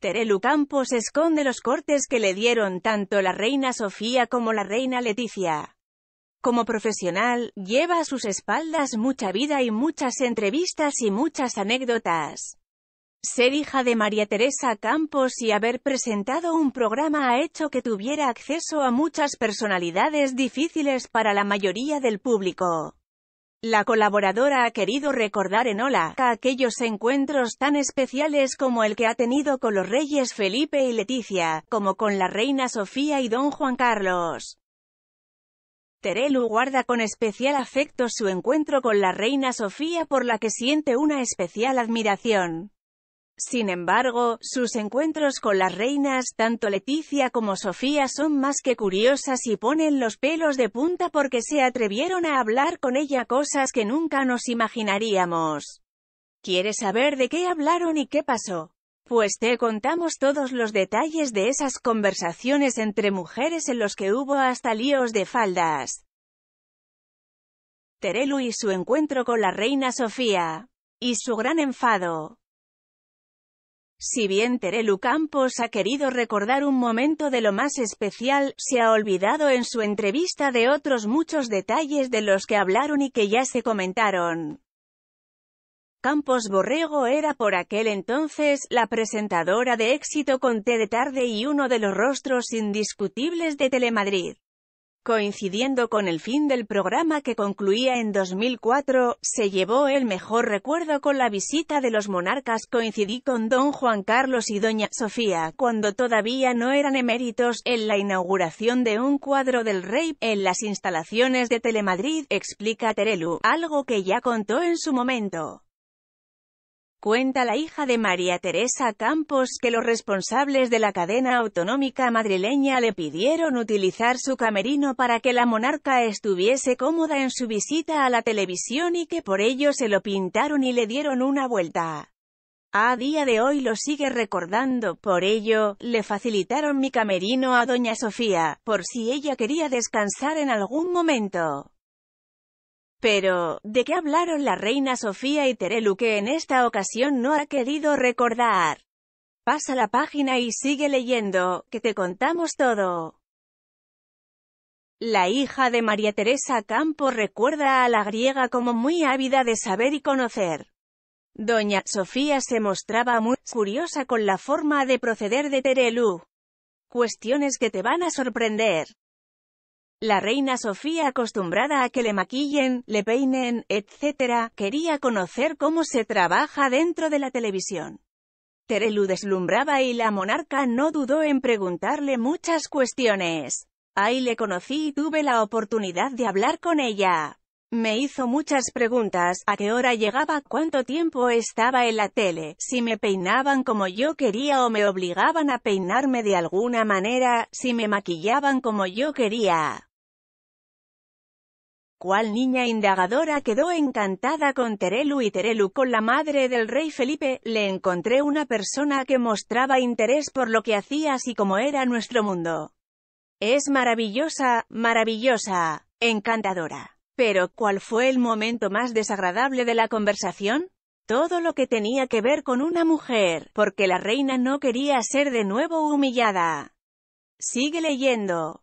Terelu Campos pues esconde los cortes que le dieron tanto la reina Sofía como la reina Leticia. Como profesional, lleva a sus espaldas mucha vida y muchas entrevistas y muchas anécdotas. Ser hija de María Teresa Campos y haber presentado un programa ha hecho que tuviera acceso a muchas personalidades difíciles para la mayoría del público. La colaboradora ha querido recordar en Hola aquellos encuentros tan especiales como el que ha tenido con los reyes Felipe y Leticia, como con la reina Sofía y don Juan Carlos. Terelu guarda con especial afecto su encuentro con la reina Sofía por la que siente una especial admiración. Sin embargo, sus encuentros con las reinas, tanto Leticia como Sofía son más que curiosas y ponen los pelos de punta porque se atrevieron a hablar con ella cosas que nunca nos imaginaríamos. ¿Quieres saber de qué hablaron y qué pasó? Pues te contamos todos los detalles de esas conversaciones entre mujeres en los que hubo hasta líos de faldas. Terelu y su encuentro con la reina Sofía. Y su gran enfado. Si bien Terelu Campos ha querido recordar un momento de lo más especial, se ha olvidado en su entrevista de otros muchos detalles de los que hablaron y que ya se comentaron. Campos Borrego era por aquel entonces, la presentadora de éxito con T de Tarde y uno de los rostros indiscutibles de Telemadrid. Coincidiendo con el fin del programa que concluía en 2004, se llevó el mejor recuerdo con la visita de los monarcas. Coincidí con don Juan Carlos y doña Sofía, cuando todavía no eran eméritos, en la inauguración de un cuadro del rey, en las instalaciones de Telemadrid, explica Terelu, algo que ya contó en su momento. Cuenta la hija de María Teresa Campos que los responsables de la cadena autonómica madrileña le pidieron utilizar su camerino para que la monarca estuviese cómoda en su visita a la televisión y que por ello se lo pintaron y le dieron una vuelta. A día de hoy lo sigue recordando, por ello, le facilitaron mi camerino a doña Sofía, por si ella quería descansar en algún momento. Pero, ¿de qué hablaron la reina Sofía y Terelu que en esta ocasión no ha querido recordar? Pasa la página y sigue leyendo, que te contamos todo. La hija de María Teresa Campo recuerda a la griega como muy ávida de saber y conocer. Doña Sofía se mostraba muy curiosa con la forma de proceder de Terelu. Cuestiones que te van a sorprender. La reina Sofía acostumbrada a que le maquillen, le peinen, etc., quería conocer cómo se trabaja dentro de la televisión. Terelu deslumbraba y la monarca no dudó en preguntarle muchas cuestiones. Ahí le conocí y tuve la oportunidad de hablar con ella. Me hizo muchas preguntas, a qué hora llegaba, cuánto tiempo estaba en la tele, si me peinaban como yo quería o me obligaban a peinarme de alguna manera, si me maquillaban como yo quería cual niña indagadora quedó encantada con Terelu y Terelu con la madre del rey Felipe, le encontré una persona que mostraba interés por lo que hacía así como era nuestro mundo. Es maravillosa, maravillosa, encantadora. Pero, ¿cuál fue el momento más desagradable de la conversación? Todo lo que tenía que ver con una mujer, porque la reina no quería ser de nuevo humillada. Sigue leyendo.